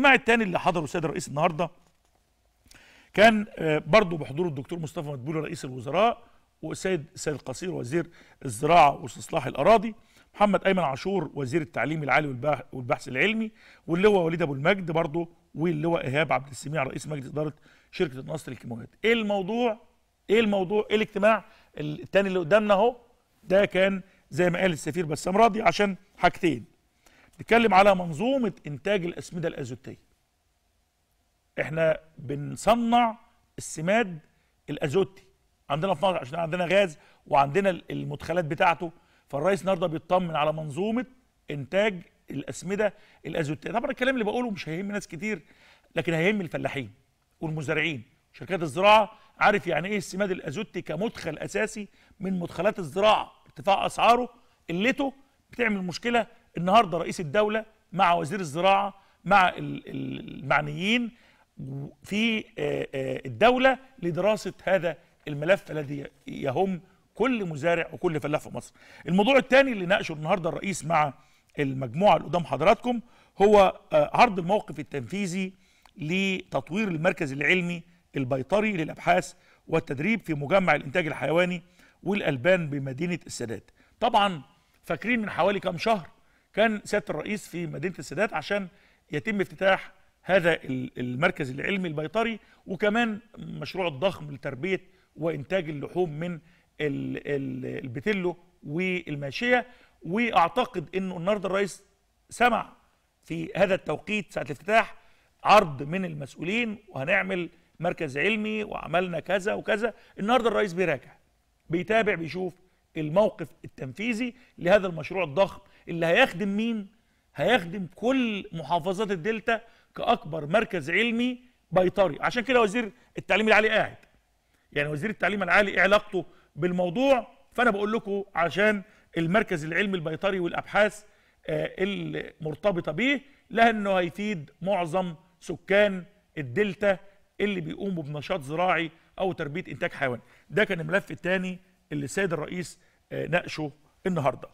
الاجتماع الثاني اللي حضره السيد الرئيس النهارده كان آه، برضه بحضور الدكتور مصطفى مدبول رئيس الوزراء والسيد السيد القصير وزير الزراعه واستصلاح الاراضي محمد ايمن عاشور وزير التعليم العالي والبحث العلمي واللواء وليد ابو المجد برضه واللواء ايهاب عبد السميع رئيس مجلس اداره شركه النصر للكيماويات ايه الموضوع ايه الموضوع ايه الاجتماع الثاني اللي قدامنا اهو ده كان زي ما قال السفير بسام راضي عشان حاجتين نتكلم على منظومة إنتاج الأسمدة الأزوتية إحنا بنصنع السماد الأزوتي عندنا في مصر عشان عندنا غاز وعندنا المدخلات بتاعته فالرئيس النهارده بيطمن على منظومة إنتاج الأسمدة الأزوتية طبعا الكلام اللي بقوله مش هيهم ناس كتير لكن هيهم الفلاحين والمزارعين شركات الزراعة عارف يعني إيه السماد الأزوتي كمدخل أساسي من مدخلات الزراعة ارتفاع أسعاره قلته بتعمل مشكلة النهارده رئيس الدوله مع وزير الزراعه مع المعنيين في آه، آه، الدوله لدراسه هذا الملف الذي يهم كل مزارع وكل فلاح في مصر. الموضوع الثاني اللي ناقشه النهارده الرئيس مع المجموعه اللي قدام حضراتكم هو آه، عرض الموقف التنفيذي لتطوير المركز العلمي البيطري للابحاث والتدريب في مجمع الانتاج الحيواني والالبان بمدينه السادات. طبعا فاكرين من حوالي كام شهر كان سياده الرئيس في مدينه السادات عشان يتم افتتاح هذا المركز العلمي البيطري وكمان مشروع الضخم لتربيه وانتاج اللحوم من البتلو والماشيه واعتقد انه النهارده الرئيس سمع في هذا التوقيت ساعه الافتتاح عرض من المسؤولين وهنعمل مركز علمي وعملنا كذا وكذا النهارده الرئيس بيراجع بيتابع بيشوف الموقف التنفيذي لهذا المشروع الضخم اللي هيخدم مين؟ هيخدم كل محافظات الدلتا كأكبر مركز علمي بيطري عشان كده وزير التعليم العالي قاعد يعني وزير التعليم العالي ايه علاقته بالموضوع فانا بقول لكم عشان المركز العلمي البيطري والابحاث آه، المرتبطه به لانه هيفيد معظم سكان الدلتا اللي بيقوموا بنشاط زراعي او تربيه انتاج حيوان ده كان الملف الثاني اللي السيد الرئيس آه، ناقشه النهارده